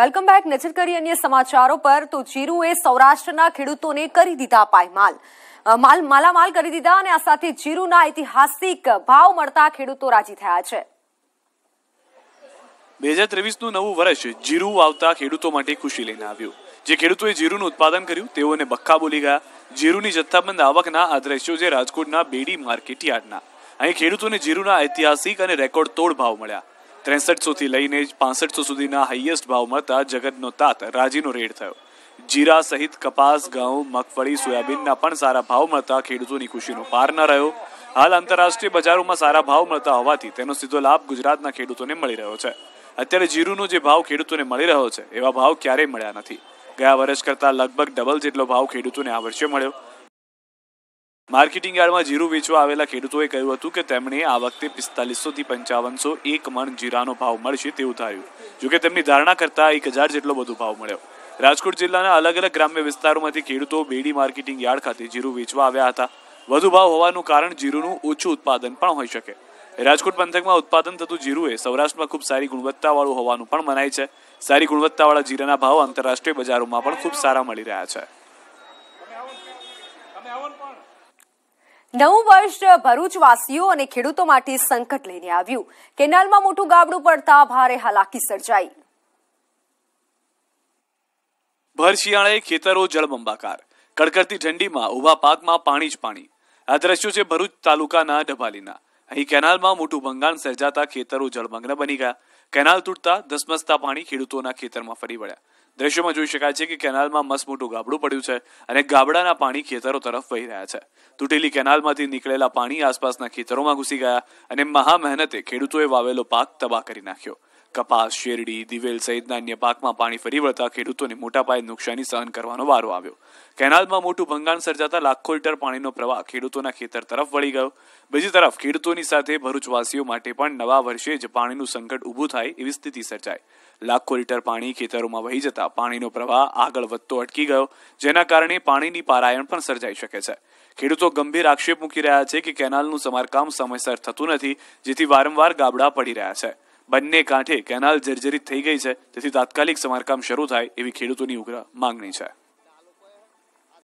welcome back નજર કરી અન્ય સમાચારો પર તો જીરુએ સૌરાષ્ટ્રના ખેડૂતોને કરી દીધા પાયમાલ માલ માલામાલ કરી દીધા અને આ સાથે જીરુના ઐતિહાસિક ભાવ મળતા ખેડૂતો રાજી થયા છે બે હજાર ત્રેવીસનું નવું વર્ષ જીરુ આવતા ખેડૂતો માટે ખુશી લઈને આવ્યું જે ખેડૂતોએ જીરુનું ઉત્પાદન કર્યું તેઓને બક્કા બોલી ગયા જીરુની જથ્થાબંધ આવકના આ દ્રશ્યો જે રાજકોટના બેડી માર્કેટ યાર્ડના અહીં ખેડૂતોને જીરુના ઐતિહાસિક અને રેકોર્ડ તોડ ભાવ મળ્યા ત્રેસઠસોથી લઈને જ પાંસઠસો સુધીના હાઈએસ્ટ ભાવ મળતા જગતનો તાત રાજીનો રેડ થયો જીરા સહિત કપાસ ઘઉં મગફળી સોયાબીનના પણ સારા ભાવ મળતા ખેડૂતોની ખુશીનો પાર ન રહ્યો હાલ આંતરરાષ્ટ્રીય બજારોમાં સારા ભાવ મળતા હોવાથી તેનો સીધો લાભ ગુજરાતના ખેડૂતોને મળી રહ્યો છે અત્યારે જીરુનો જે ભાવ ખેડૂતોને મળી રહ્યો છે એવા ભાવ ક્યારેય મળ્યા નથી ગયા વર્ષ કરતાં લગભગ ડબલ જેટલો ભાવ ખેડૂતોને આ વર્ષે મળ્યો માર્કેટિંગ યાર્ડમાં જીરું વેચવા આવેલા ખેડૂતોએ કહ્યું હતું કે તેમણે આ વખતે પિસ્તાલીસો થી પંચાવનસો એક મણ જીરાનો ભાવ મળશે તેવું ધાર્યું જોકે તેમની ધારણા કરતા એક હજાર જેટલો બધો ભાવ મળ્યો રાજકોટ જિલ્લાના અલગ અલગ ગ્રામ્ય વિસ્તારોમાંથી ખેડૂતો બેડી માર્કેટિંગ યાર્ડ ખાતે જીરું વેચવા આવ્યા હતા વધુ ભાવ હોવાનું કારણ જીરુંનું ઓછું ઉત્પાદન પણ હોઈ શકે રાજકોટ પંથકમાં ઉત્પાદન થતું જીરું એ સૌરાષ્ટ્રમાં ખૂબ સારી ગુણવત્તાવાળું હોવાનું પણ મનાય છે સારી ગુણવત્તાવાળા જીરાના ભાવ આંતરરાષ્ટ્રીય બજારોમાં પણ ખૂબ સારા મળી રહ્યા છે નવું વર્ષ ભરૂચવાસીઓ અને ખેડૂતો માટે સંકટ લઈને આવ્યું કેનાલમાં મોટું ગાબડું પડતા ભારે હાલાકી સર્જાઈ ભર શિયાળે ખેતરો જળબંબાકાર કડકડતી ઠંડીમાં ઉભા પાકમાં પાણી જ પાણી આ દ્રશ્યો છે ભરૂચ તાલુકાના ડભાલીના અહીં કેનાલમાં મોટું ભંગાણ સર્જાતા ખેતરો જળમગ્ન બની ગયા કેનાલ તૂટતા ધસમસતા પાણી ખેડૂતોના ખેતરમાં ફરી વળ્યા દ્રશ્યમાં જોઈ શકાય છે કે કેનાલમાં મસમોટું ગાબડું પડ્યું છે અને ગાબડાના પાણી ખેતરો તરફ વહી રહ્યા છે તૂટેલી કેનાલમાંથી નીકળેલા પાણી આસપાસના ખેતરોમાં ઘૂસી ગયા અને મહા મહેનતે ખેડૂતોએ વાવેલો પાક તબાહ કરી નાખ્યો કપાસ શેરડી દિવેલ સહિતના અન્ય પાકમાં પાણી ફરી વળતા ખેડૂતોને મોટા પાયે નુકસાની સહન કરવાનો વારો આવ્યો કેનાલમાં મોટું ભંગાણ સર્જાતા લાખો લીટર પાણીનો પ્રવાહ ખેડૂતોના ખેતર તરફ વળી ગયો બીજી તરફ ખેડૂતોની સાથે ભરૂચવાસીઓ માટે પણ નવા વર્ષે જ પાણીનું સંકટ ઊભું થાય એવી સ્થિતિ સર્જાય લાખો લીટર પાણી ખેતરોમાં વહી જતા પાણીનો પ્રવાહ આગળ વધતો અટકી ગયો જેના કારણે પાણીની પારાયણ પણ સર્જાઈ શકે છે ખેડૂતો ગંભીર આક્ષેપ મૂકી રહ્યા છે કે કેનાલનું સમારકામ સમયસર થતું નથી જેથી વારંવાર ગાબડા પડી રહ્યા છે બંને કાંઠે કેનાલ જર્જરિત થઈ ગઈ છે તેથી તાત્કાલિક સમારકામ શરૂ થાય એવી ખેડૂતોની ઉગ્ર માંગણી છે